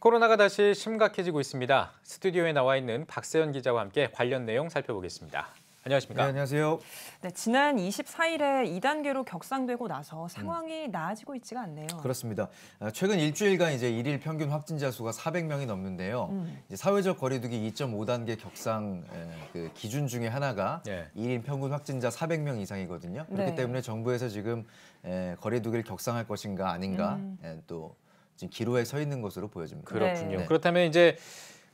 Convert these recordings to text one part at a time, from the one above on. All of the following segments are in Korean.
코로나가 다시 심각해지고 있습니다. 스튜디오에 나와 있는 박세현 기자와 함께 관련 내용 살펴보겠습니다. 안녕하십니까? 네, 안녕하세요. 네, 지난 24일에 2단계로 격상되고 나서 상황이 음. 나아지고 있지가 않네요. 그렇습니다. 아, 최근 일주일간 이제 일일 평균 확진자 수가 400명이 넘는데요. 음. 사회적 거리두기 2.5단계 격상 그 기준 중에 하나가 네. 일일 평균 확진자 400명 이상이거든요. 그렇기 네. 때문에 정부에서 지금 거리두기를 격상할 것인가 아닌가 음. 또 지금 기로에 서 있는 것으로 보여집니다. 그렇군요. 네. 그렇다면 이제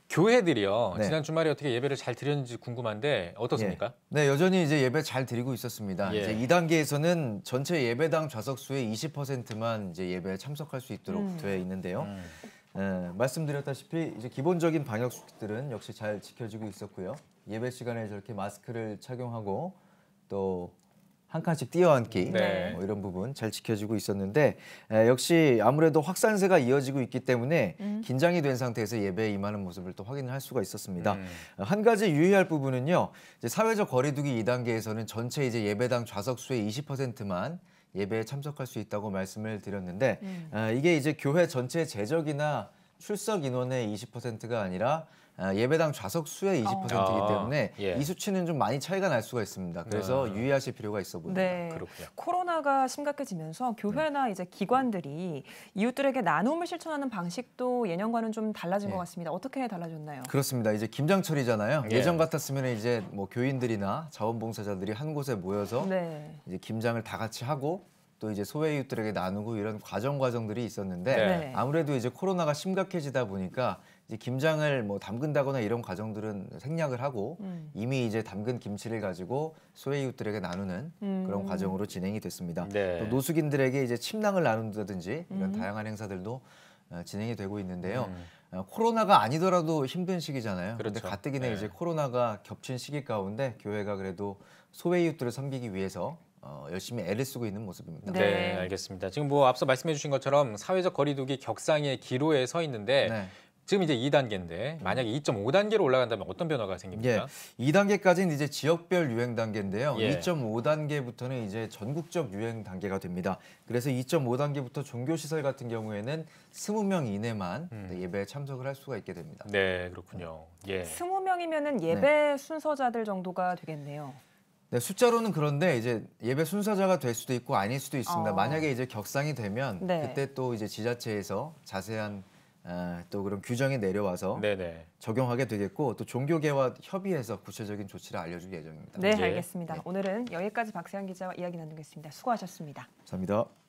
교회들이요 네. 지난 주말에 어떻게 예배를 잘 드렸는지 궁금한데 어떻습니까? 네, 네 여전히 이제 예배 잘 드리고 있었습니다. 예. 이제 2단계에서는 전체 예배당 좌석수의 20%만 이제 예배에 참석할 수 있도록 음. 돼 있는데요. 음. 네, 말씀드렸다시피 이제 기본적인 방역 수칙들은 역시 잘 지켜지고 있었고요. 예배 시간에 저렇게 마스크를 착용하고 또한 칸씩 띄어앉기 네. 뭐 이런 부분 잘 지켜지고 있었는데 에, 역시 아무래도 확산세가 이어지고 있기 때문에 음. 긴장이 된 상태에서 예배에 임하는 모습을 또 확인할 수가 있었습니다. 음. 한 가지 유의할 부분은요. 이제 사회적 거리두기 2단계에서는 전체 이제 예배당 좌석 수의 20%만 예배에 참석할 수 있다고 말씀을 드렸는데 음. 에, 이게 이제 교회 전체 제적이나 출석 인원의 20%가 아니라 아, 예배당 좌석 수의 20%이기 아. 아, 때문에 예. 이 수치는 좀 많이 차이가 날 수가 있습니다. 그래서 네. 유의하실 필요가 있어 보입니다. 네. 코로나가 심각해지면서 교회나 이제 기관들이 이웃들에게 나눔을 실천하는 방식도 예년과는 좀 달라진 예. 것 같습니다. 어떻게 달라졌나요? 그렇습니다. 이제 김장철이잖아요. 예. 전 같았으면 이제 뭐 교인들이나 자원봉사자들이 한 곳에 모여서 네. 이제 김장을 다 같이 하고 또 이제 소외 이웃들에게 나누고 이런 과정 과정들이 있었는데 네. 네. 아무래도 이제 코로나가 심각해지다 보니까 이제 김장을 뭐 담근다거나 이런 과정들은 생략을 하고 음. 이미 이제 담근 김치를 가지고 소외 이웃들에게 나누는 음. 그런 과정으로 진행이 됐습니다. 네. 또 노숙인들에게 이제 침낭을 나눈다든지 이런 음. 다양한 행사들도 어, 진행이 되고 있는데요. 음. 어, 코로나가 아니더라도 힘든 시기잖아요. 그런데 그렇죠. 가뜩이나 네. 이제 코로나가 겹친 시기 가운데 교회가 그래도 소외 이웃들을 섬기기 위해서 어, 열심히 애를 쓰고 있는 모습입니다. 네. 네. 알겠습니다. 지금 뭐 앞서 말씀해주신 것처럼 사회적 거리두기 격상의 기로에 서 있는데 네. 지금 이제 2단계인데 만약에 2.5단계로 올라간다면 어떤 변화가 생깁니까? 예, 2단계까지는 이제 지역별 유행 단계인데요. 예. 2.5단계부터는 이제 전국적 유행 단계가 됩니다. 그래서 2.5단계부터 종교시설 같은 경우에는 20명 이내만 음. 네, 예배에 참석을 할 수가 있게 됩니다. 네, 그렇군요. 예. 20명이면 예배 네. 순서자들 정도가 되겠네요. 네, 숫자로는 그런데 이제 예배 순서자가 될 수도 있고 아닐 수도 있습니다. 어. 만약에 이제 격상이 되면 네. 그때 또 이제 지자체에서 자세한 어, 또 그런 규정이 내려와서 네네. 네. 적용하게 되겠고 또 종교계와 협의해서 구체적인 조치를 알려줄 예정입니다. 네, 알겠습니다. 네. 오늘은 여기까지 박세현 기자와 이야기 나누겠습니다. 수고하셨습니다. 감사합니다.